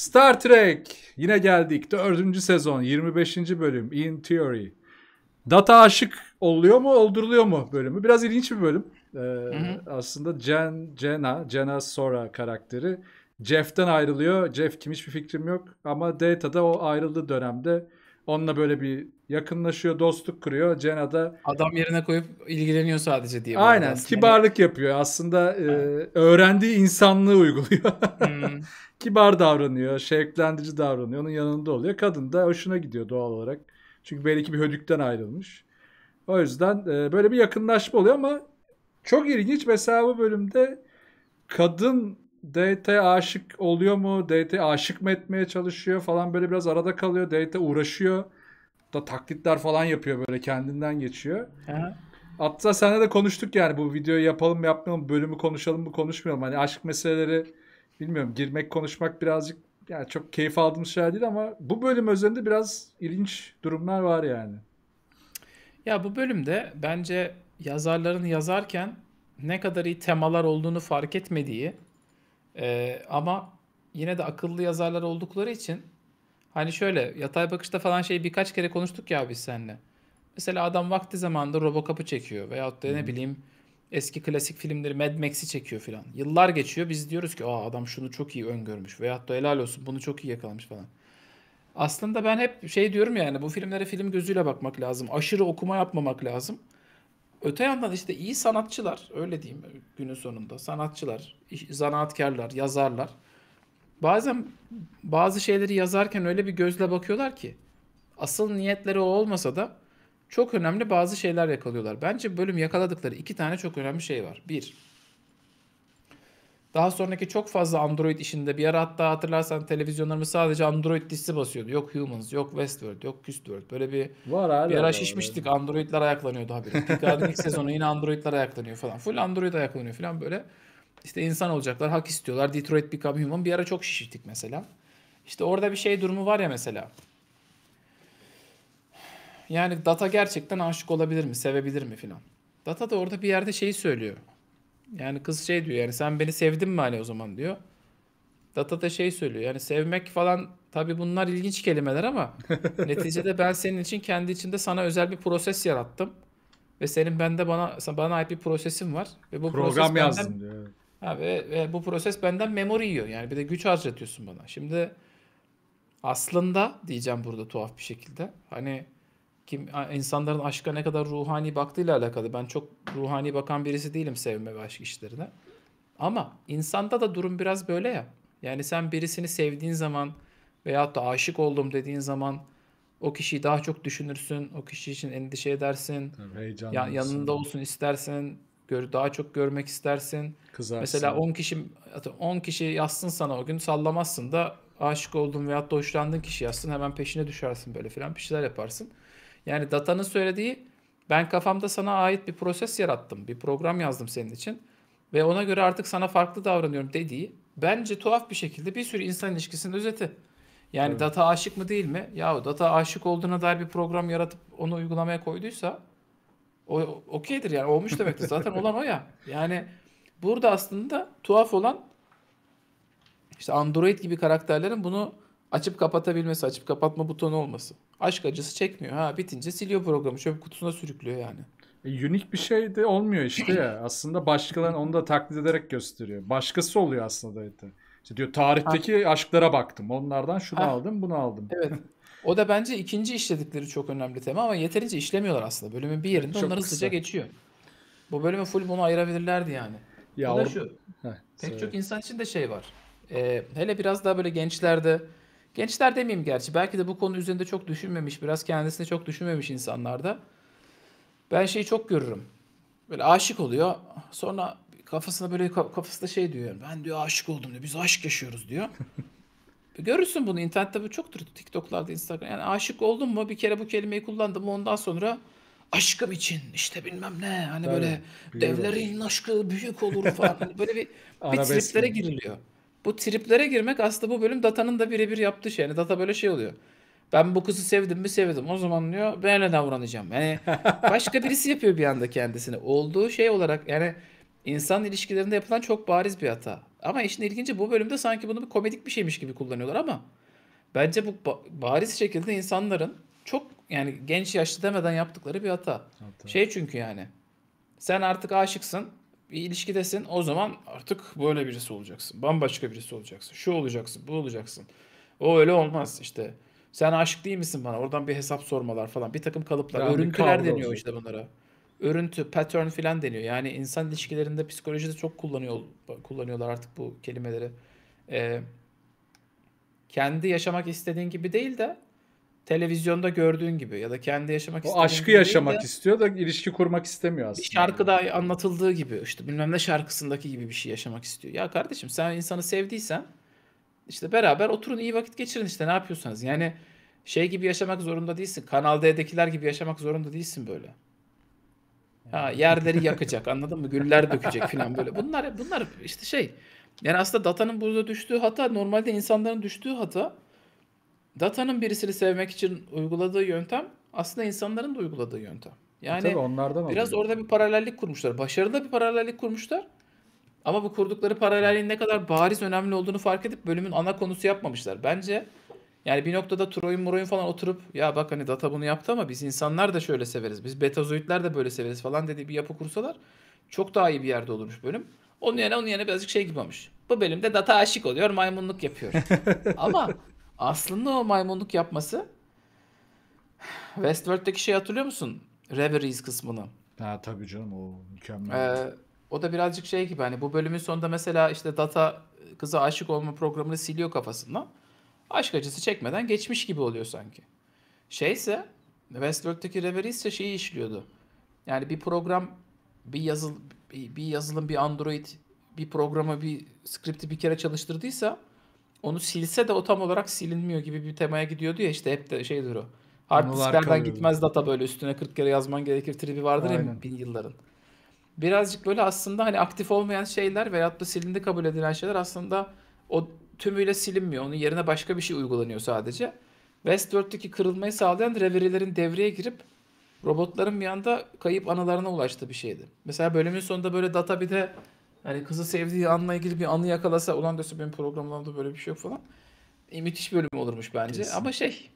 Star Trek yine geldik. Dördüncü sezon 25. bölüm In Theory. Data aşık oluyor mu olduruluyor mu bölümü. Biraz ilginç bir bölüm. Ee, hı hı. Aslında Jen, Jenna, Jenna Sora karakteri Jeff'ten ayrılıyor. Jeff kim hiçbir fikrim yok. Ama Data da o ayrıldığı dönemde onunla böyle bir yakınlaşıyor, dostluk kuruyor. Cena'da adam yerine koyup ilgileniyor sadece diye. Aynen. Kibarlık yapıyor. Aslında e, öğrendiği insanlığı uyguluyor. Hmm. Kibar davranıyor, şevklendirici davranıyor. Onun yanında oluyor. Kadın da hoşuna gidiyor doğal olarak. Çünkü belli ki bir hödükten ayrılmış. O yüzden e, böyle bir yakınlaşma oluyor ama çok ilginç. Mesela bu bölümde kadın Date'e aşık oluyor mu? Date'e aşık mı etmeye çalışıyor falan böyle biraz arada kalıyor. Date'e uğraşıyor da taklitler falan yapıyor böyle kendinden geçiyor. Hı. Hatta seninle de konuştuk yani bu videoyu yapalım yapmayalım bölümü konuşalım mı konuşmayalım. Hani aşk meseleleri bilmiyorum girmek konuşmak birazcık yani çok keyif aldığım şeyler değil ama bu bölüm özelinde biraz ilginç durumlar var yani. Ya bu bölümde bence yazarların yazarken ne kadar iyi temalar olduğunu fark etmediği e, ama yine de akıllı yazarlar oldukları için Hani şöyle yatay bakışta falan şey birkaç kere konuştuk ya biz seninle. Mesela adam vakti zamanında Robocop'u çekiyor veyahut da ne bileyim eski klasik filmleri Mad Max'i çekiyor filan. Yıllar geçiyor biz diyoruz ki aa adam şunu çok iyi öngörmüş veyahut da helal olsun bunu çok iyi yakalamış falan. Aslında ben hep şey diyorum yani bu filmlere film gözüyle bakmak lazım. Aşırı okuma yapmamak lazım. Öte yandan işte iyi sanatçılar öyle diyeyim günün sonunda sanatçılar, zanaatkarlar, yazarlar bazen bazı şeyleri yazarken öyle bir gözle bakıyorlar ki asıl niyetleri o olmasa da çok önemli bazı şeyler yakalıyorlar. Bence bölüm yakaladıkları iki tane çok önemli şey var. Bir, daha sonraki çok fazla Android işinde bir ara hatta hatırlarsan televizyonlarımız sadece Android dizisi basıyordu. Yok Humans, yok Westworld, yok Küstworld. Böyle bir var abi, bir ara şişmiştik. Android'ler ayaklanıyordu haberi. Tekrardan ilk sezonu yine Android'ler ayaklanıyor falan. Full Android ayaklanıyor falan böyle. İşte insan olacaklar, hak istiyorlar. Detroit Become Human bir ara çok şişirdik mesela. İşte orada bir şey durumu var ya mesela. Yani Data gerçekten aşık olabilir mi, sevebilir mi filan. Data da orada bir yerde şeyi söylüyor. Yani kız şey diyor yani sen beni sevdin mi hani o zaman diyor. Data da şey söylüyor yani sevmek falan tabi bunlar ilginç kelimeler ama neticede ben senin için kendi içinde sana özel bir proses yarattım. Ve senin bende bana bana ait bir prosesim var ve bu program proses yazdım benden, diyor. Ha, ve, bu proses benden memori yiyor. Yani bir de güç harcatıyorsun bana. Şimdi aslında diyeceğim burada tuhaf bir şekilde. Hani kim insanların aşka ne kadar ruhani baktığıyla alakalı. Ben çok ruhani bakan birisi değilim sevme ve aşk işlerine. Ama insanda da durum biraz böyle ya. Yani sen birisini sevdiğin zaman veyahut da aşık oldum dediğin zaman o kişiyi daha çok düşünürsün. O kişi için endişe edersin. Heyecanlısın. yanında olsun istersin gör, daha çok görmek istersin. Kızarsın. Mesela 10 kişi 10 kişi yazsın sana o gün sallamazsın da aşık oldun veya da hoşlandığın kişi yazsın hemen peşine düşersin böyle filan bir şeyler yaparsın. Yani datanın söylediği ben kafamda sana ait bir proses yarattım. Bir program yazdım senin için ve ona göre artık sana farklı davranıyorum dediği bence tuhaf bir şekilde bir sürü insan ilişkisinin özeti. Yani evet. data aşık mı değil mi? Yahu data aşık olduğuna dair bir program yaratıp onu uygulamaya koyduysa o okeydir yani olmuş demektir. Zaten olan o ya. Yani burada aslında tuhaf olan işte Android gibi karakterlerin bunu açıp kapatabilmesi, açıp kapatma butonu olması. Aşk acısı çekmiyor. Ha bitince siliyor programı. Çöp kutusuna sürüklüyor yani. E, unik bir şey de olmuyor işte ya. aslında başkaları onu da taklit ederek gösteriyor. Başkası oluyor aslında işte İşte diyor tarihteki ha. aşklara baktım. Onlardan şunu ha. aldım, bunu aldım. Evet. O da bence ikinci işledikleri çok önemli tema ama yeterince işlemiyorlar aslında. Bölümün bir yerinde çok onlar hızlıca geçiyor. Bu bölümü full bunu ayırabilirlerdi yani. Ya o da şu. Heh, pek çok insan için de şey var. Ee, hele biraz daha böyle gençlerde gençler demeyeyim gerçi belki de bu konu üzerinde çok düşünmemiş biraz kendisini çok düşünmemiş insanlarda ben şeyi çok görürüm. Böyle aşık oluyor. Sonra kafasına böyle kafasında şey diyor. Ben diyor aşık oldum diyor. Biz aşk yaşıyoruz diyor. Görürsün bunu internette bu çoktur TikTok'larda Instagram. Yani aşık oldum mu bir kere bu kelimeyi kullandım ondan sonra aşkım için işte bilmem ne hani Tabii, böyle biliyorum. devlerin aşkı büyük olur falan böyle bir, bir triplere giriliyor. Bu triplere girmek aslında bu bölüm datanın da birebir yaptığı şey. Yani data böyle şey oluyor. Ben bu kızı sevdim mi sevdim. O zaman diyor böyle davranacağım. Yani başka birisi yapıyor bir anda kendisini. Olduğu şey olarak yani insan ilişkilerinde yapılan çok bariz bir hata. Ama işin ilginci bu bölümde sanki bunu bir komedik bir şeymiş gibi kullanıyorlar ama bence bu bariz şekilde insanların çok yani genç yaşlı demeden yaptıkları bir hata. hata. Şey çünkü yani sen artık aşıksın bir ilişkidesin o zaman artık böyle birisi olacaksın. Bambaşka birisi olacaksın. Şu olacaksın bu olacaksın. O öyle olmaz işte. Sen aşık değil misin bana? Oradan bir hesap sormalar falan. Bir takım kalıplar. Yani örüntüler deniyor olacak. işte bunlara örüntü, pattern filan deniyor. Yani insan ilişkilerinde psikolojide çok kullanıyor kullanıyorlar artık bu kelimeleri. Ee, kendi yaşamak istediğin gibi değil de televizyonda gördüğün gibi ya da kendi yaşamak istediğin O aşkı gibi yaşamak de, istiyor da ilişki kurmak istemiyor aslında. Bir şarkıda anlatıldığı gibi işte bilmem ne şarkısındaki gibi bir şey yaşamak istiyor. Ya kardeşim sen insanı sevdiysen işte beraber oturun iyi vakit geçirin işte ne yapıyorsanız. Yani şey gibi yaşamak zorunda değilsin. Kanal D'dekiler gibi yaşamak zorunda değilsin böyle. Ha, yerleri yakacak anladın mı? Güller dökecek falan böyle. Bunlar bunlar işte şey. Yani aslında datanın burada düştüğü hata normalde insanların düştüğü hata datanın birisini sevmek için uyguladığı yöntem aslında insanların da uyguladığı yöntem. E yani Tabii onlardan biraz oluyor. orada bir paralellik kurmuşlar. Başarıda bir paralellik kurmuşlar. Ama bu kurdukları paralelliğin ne kadar bariz önemli olduğunu fark edip bölümün ana konusu yapmamışlar. Bence yani bir noktada Troy'un Muray'ın falan oturup ya bak hani data bunu yaptı ama biz insanlar da şöyle severiz. Biz betazoidler de böyle severiz falan dediği bir yapı kursalar çok daha iyi bir yerde olurmuş bölüm. Onun yerine onun yerine birazcık şey gibi olmuş. Bu bölümde data aşık oluyor maymunluk yapıyor. ama aslında o maymunluk yapması Westworld'deki şey hatırlıyor musun? Reveries kısmını. Ha tabii canım o mükemmel. Ee, o da birazcık şey gibi hani bu bölümün sonunda mesela işte data kıza aşık olma programını siliyor kafasından aşk acısı çekmeden geçmiş gibi oluyor sanki. Şeyse Westworld'deki Reverie şeyi işliyordu. Yani bir program bir yazıl bir yazılım bir Android bir programa bir skripti bir kere çalıştırdıysa onu silse de o tam olarak silinmiyor gibi bir temaya gidiyordu ya işte hep de şeydir o. Hard disklerden gitmez data böyle üstüne 40 kere yazman gerekir tribi vardır Aynen. ya bin yılların. Birazcık böyle aslında hani aktif olmayan şeyler veyahut da silindi kabul edilen şeyler aslında o tümüyle silinmiyor. Onun yerine başka bir şey uygulanıyor sadece. Westworld'deki kırılmayı sağlayan reverilerin devreye girip robotların bir anda kayıp analarına ulaştığı bir şeydi. Mesela bölümün sonunda böyle data bir de hani kızı sevdiği anla ilgili bir anı yakalasa ulan dese benim programlarımda böyle bir şey yok falan. E, müthiş bölüm olurmuş bence. Kesin. Ama şey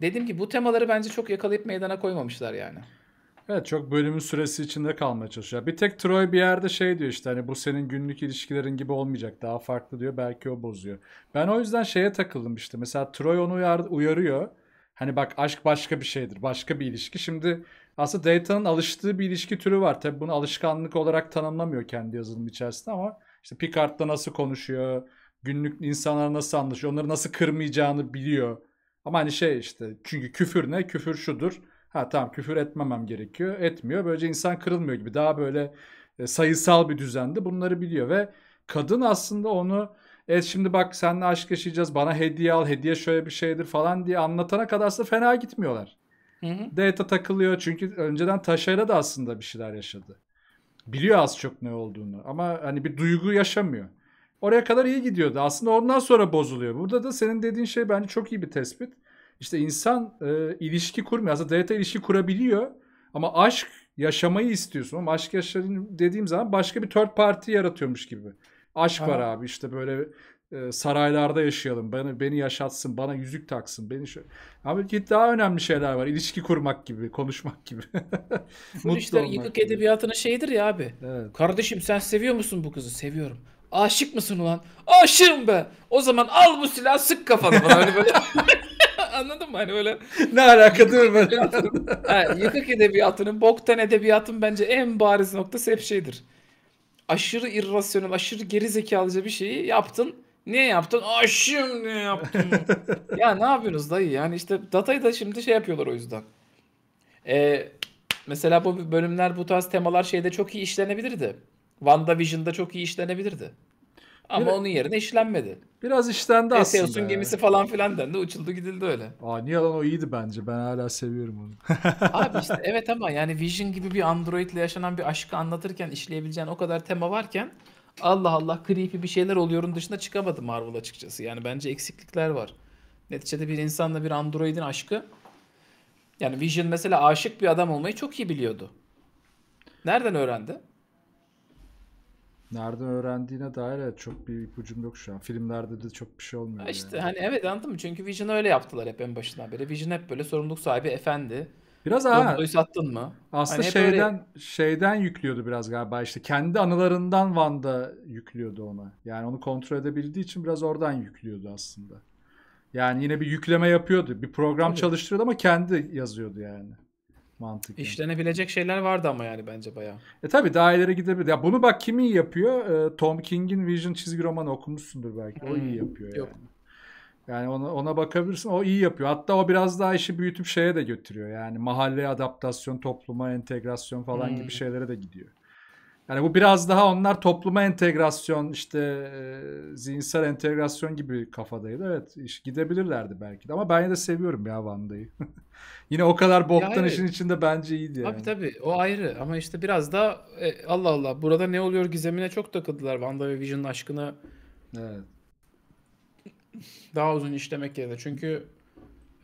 dedim ki bu temaları bence çok yakalayıp meydana koymamışlar yani. Evet çok bölümün süresi içinde kalmaya çalışıyor. Bir tek Troy bir yerde şey diyor işte hani bu senin günlük ilişkilerin gibi olmayacak daha farklı diyor belki o bozuyor. Ben o yüzden şeye takıldım işte mesela Troy onu uyar, uyarıyor. Hani bak aşk başka bir şeydir başka bir ilişki. Şimdi aslında Dayton'ın alıştığı bir ilişki türü var. Tabi bunu alışkanlık olarak tanımlamıyor kendi yazılımı içerisinde ama işte Picard'la nasıl konuşuyor, günlük insanlar nasıl anlaşıyor, onları nasıl kırmayacağını biliyor. Ama hani şey işte çünkü küfür ne? Küfür şudur Ha tamam küfür etmemem gerekiyor. Etmiyor. Böylece insan kırılmıyor gibi. Daha böyle e, sayısal bir düzende bunları biliyor ve kadın aslında onu evet şimdi bak seninle aşk yaşayacağız bana hediye al hediye şöyle bir şeydir falan diye anlatana kadar aslında fena gitmiyorlar. Hı hı. Data takılıyor çünkü önceden Taşa'yla da aslında bir şeyler yaşadı. Biliyor az çok ne olduğunu ama hani bir duygu yaşamıyor. Oraya kadar iyi gidiyordu. Aslında ondan sonra bozuluyor. Burada da senin dediğin şey bence çok iyi bir tespit. İşte insan e, ilişki kurmuyor. Aslında devlete ilişki kurabiliyor ama aşk yaşamayı istiyorsun. Ama aşk yaşayın dediğim zaman başka bir third parti yaratıyormuş gibi. Aşk ha. var abi işte böyle e, saraylarda yaşayalım. Beni, beni yaşatsın, bana yüzük taksın. Beni şu. Abi ki daha önemli şeyler var. İlişki kurmak gibi, konuşmak gibi. Mutlu işler yıllık edebiyatının şeyidir ya abi. Evet. Kardeşim sen seviyor musun bu kızı? Seviyorum. Aşık mısın ulan? Aşığım be. O zaman al bu silahı sık kafana. Bana. Hani böyle. Anladın mı? Hani böyle ne alaka değil mi? yani, yıkık edebiyatının, boktan edebiyatın bence en bariz noktası hep şeydir. Aşırı irrasyonel, aşırı geri zekalıca bir şeyi yaptın. Niye yaptın? Aşım şimdi yaptın? ya ne yapıyorsunuz dayı? Yani işte datayı da şimdi şey yapıyorlar o yüzden. Ee, mesela bu bölümler bu tarz temalar şeyde çok iyi işlenebilirdi. WandaVision'da çok iyi işlenebilirdi. Ama evet. onun yerine işlenmedi. Biraz işlendi Eteos'un aslında. Eteos'un gemisi falan filan dendi. Uçuldu gidildi öyle. Aa niye lan o iyiydi bence. Ben hala seviyorum onu. Abi işte evet ama yani Vision gibi bir androidle yaşanan bir aşkı anlatırken işleyebileceğin o kadar tema varken Allah Allah creepy bir şeyler oluyorun dışında çıkamadı Marvel açıkçası. Yani bence eksiklikler var. Neticede bir insanla bir androidin aşkı yani Vision mesela aşık bir adam olmayı çok iyi biliyordu. Nereden öğrendi? Nereden öğrendiğine dair evet, çok bir ipucum yok şu an. Filmlerde de çok bir şey olmuyor. İşte yani. hani evet anladın mı? Çünkü Vision'ı öyle yaptılar hep en başından beri. Vision hep böyle sorumluluk sahibi efendi. Biraz ha. sattın mı? Aslında hani şeyden öyle... şeyden yüklüyordu biraz galiba işte. Kendi anılarından Van'da yüklüyordu ona. Yani onu kontrol edebildiği için biraz oradan yüklüyordu aslında. Yani yine bir yükleme yapıyordu. Bir program Tabii. çalıştırıyordu ama kendi yazıyordu yani. Mantıklı. İşlenebilecek şeyler vardı ama yani bence bayağı. E tabi daha ileri gidebilir. Ya bunu bak kimi yapıyor? E, Tom King'in Vision çizgi romanı okumuşsundur belki. O iyi hmm, yapıyor yani. Yok. Yani ona, ona bakabilirsin. O iyi yapıyor. Hatta o biraz daha işi büyütüp şeye de götürüyor. Yani mahalle adaptasyon, topluma entegrasyon falan hmm. gibi şeylere de gidiyor. Yani bu biraz daha onlar topluma entegrasyon işte e, zihinsel entegrasyon gibi kafadaydı. Evet iş gidebilirlerdi belki de ama ben de seviyorum ya Vanda'yı. yine o kadar boktan yani, işin içinde bence iyiydi yani. Tabii tabii o ayrı ama işte biraz daha e, Allah Allah burada ne oluyor gizemine çok takıldılar Vanda ve Vision'ın aşkına. Evet. Daha uzun işlemek yerine çünkü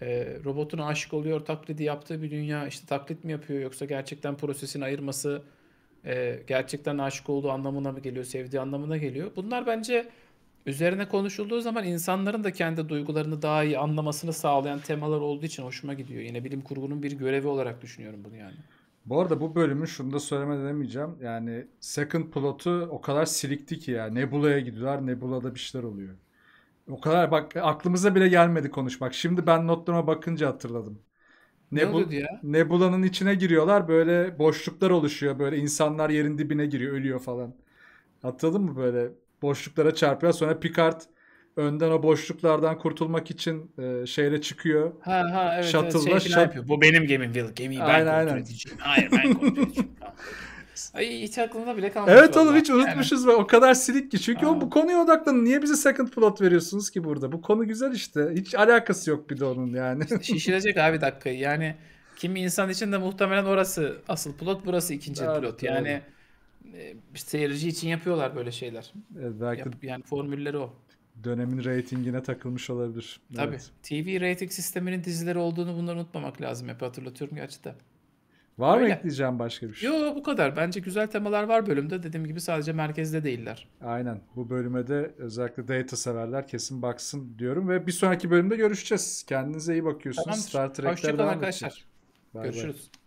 e, robotun aşık oluyor taklidi yaptığı bir dünya işte taklit mi yapıyor yoksa gerçekten prosesin ayırması e, gerçekten aşık olduğu anlamına mı geliyor, sevdiği anlamına geliyor. Bunlar bence üzerine konuşulduğu zaman insanların da kendi duygularını daha iyi anlamasını sağlayan temalar olduğu için hoşuma gidiyor. Yine bilim kurgunun bir görevi olarak düşünüyorum bunu yani. Bu arada bu bölümü şunu da söylemeden demeyeceğim. Yani Second Plot'u o kadar silikti ki ya. Nebula'ya gidiyorlar. Nebula'da bir şeyler oluyor. O kadar bak aklımıza bile gelmedi konuşmak. Şimdi ben notlarıma bakınca hatırladım. Nebul ne Nebula'nın içine giriyorlar. Böyle boşluklar oluşuyor. Böyle insanlar yerin dibine giriyor, ölüyor falan. Hatırladın mı böyle boşluklara çarpıyor. Sonra Picard önden o boşluklardan kurtulmak için e, şehre çıkıyor. Ha ha evet. Shuttle'la evet, şey şat... yapıyor. Bu benim gemim Will. Gemiyi ben kontrol aynen. edeceğim. Hayır ben kontrol edeceğim. Ay hiç aklımda bile kalmadı. Evet oğlum hiç unutmuşuz yani. ve o kadar silik ki. Çünkü o bu konuya odaklanın. Niye bize second plot veriyorsunuz ki burada? Bu konu güzel işte. Hiç alakası yok bir de onun yani. şişirecek abi dakikayı. Yani kimi insan için de muhtemelen orası asıl plot burası ikinci evet, plot. Yani doğru. E, seyirci için yapıyorlar böyle şeyler. Evet, belki Yap, yani formülleri o dönemin reytingine takılmış olabilir. Tabii. Evet. TV reyting sisteminin dizileri olduğunu bunları unutmamak lazım. Hep hatırlatıyorum gerçi de. Var Öyle. mı ekleyeceğim başka bir şey? Yo bu kadar. Bence güzel temalar var bölümde. Dediğim gibi sadece merkezde değiller. Aynen. Bu bölüme de özellikle data severler kesin baksın diyorum ve bir sonraki bölümde görüşeceğiz. Kendinize iyi bakıyorsunuz. Tamamdır. Star Trek'ler Hoşçakalın arkadaşlar. Bye Görüşürüz. Bye.